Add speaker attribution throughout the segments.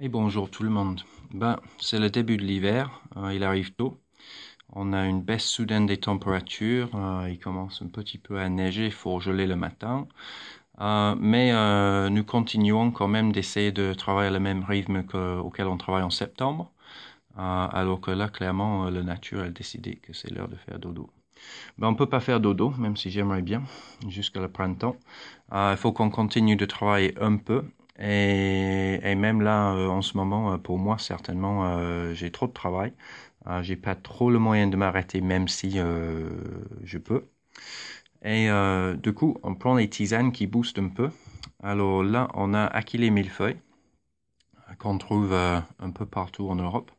Speaker 1: Et bonjour tout le monde. Ben, c'est le début de l'hiver, euh, il arrive tôt. On a une baisse soudaine des températures, euh, il commence un petit peu à neiger, il faut geler le matin. Euh, mais nous continuons quand même d'essayer de travailler le même rythme auquel on travaille en septembre. alors que là, clairement, la nature a décidé que c'est l'heure de faire dodo. Ben, on ne peut pas faire dodo, même si j'aimerais bien, jusqu'à le printemps. Il faut qu'on continue de travailler un peu et, même là, euh, en ce moment, euh, pour moi, certainement, euh, j'ai trop de travail. j'ai pas trop le moyen de m'arrêter, même si je peux. Et du coup, on prend les tisanes qui boostent un peu. Alors là, on a Achille Millefeuille, qu'on trouve un peu partout en Europe.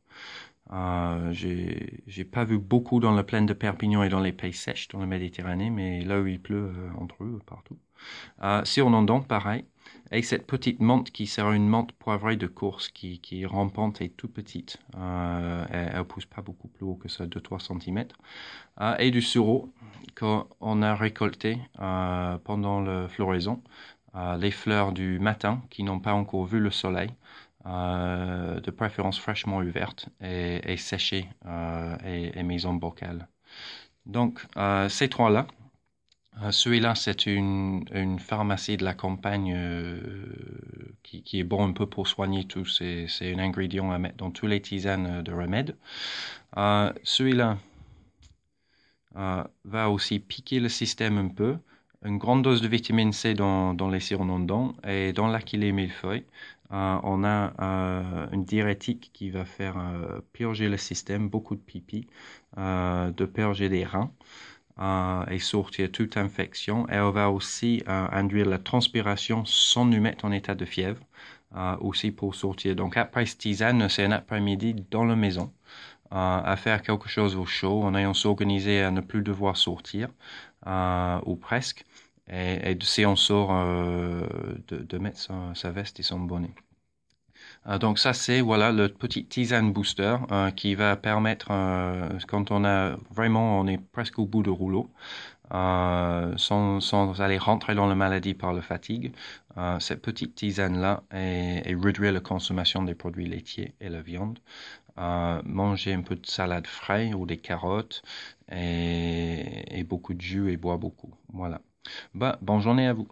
Speaker 1: Euh, J'ai pas vu beaucoup dans la plaine de Perpignan et dans les pays sèches, dans la Méditerranée, mais là où il pleut, on trouve partout. si on en donne, pareil, et cette petite menthe qui sera une menthe poivrée de course qui, qui est rampante et tout petite. Euh, elle, ne pousse pas beaucoup plus haut que ça, 2-3 cm. Euh, et du sureau qu'on a récolté euh, pendant la floraison. les fleurs du matin qui n'ont pas encore vu le soleil. de préférence fraîchement ouvertes et, séchées et, et mises en bocal. Donc, ces trois-là, ah, celui-là, c'est une, pharmacie de la campagne euh, qui, est bon un peu pour soigner tout. C'est, un ingrédient à mettre dans tous les tisanes euh, de remède. Ah, celui-là ah, va aussi piquer le système un peu. Une grande dose de vitamine C dans, les dents et dans l'aquilée millefeuille, on a une diurétique qui va faire euh, purger le système, beaucoup de pipi, de purger des reins. Euh, et sortir toute infection. Elle va aussi euh, induire la transpiration sans nous mettre en état de fièvre, euh, aussi pour sortir. Donc après cette tisane, c'est un après-midi dans la maison. à faire quelque chose au chaud en ayant s'organiser à ne plus devoir sortir ou presque et, si on sort de, mettre sa veste et son bonnet. Euh, donc ça c'est voilà le petit tisane booster euh, qui va permettre euh, quand on a vraiment on est presque au bout de rouleau sans, sans, aller rentrer dans la maladie par la fatigue, cette petite tisane-là et, réduire la consommation des produits laitiers et la viande. manger un peu de salade fraîche ou des carottes et, beaucoup de jus et boire beaucoup. Voilà. Bah, bonne journée à vous.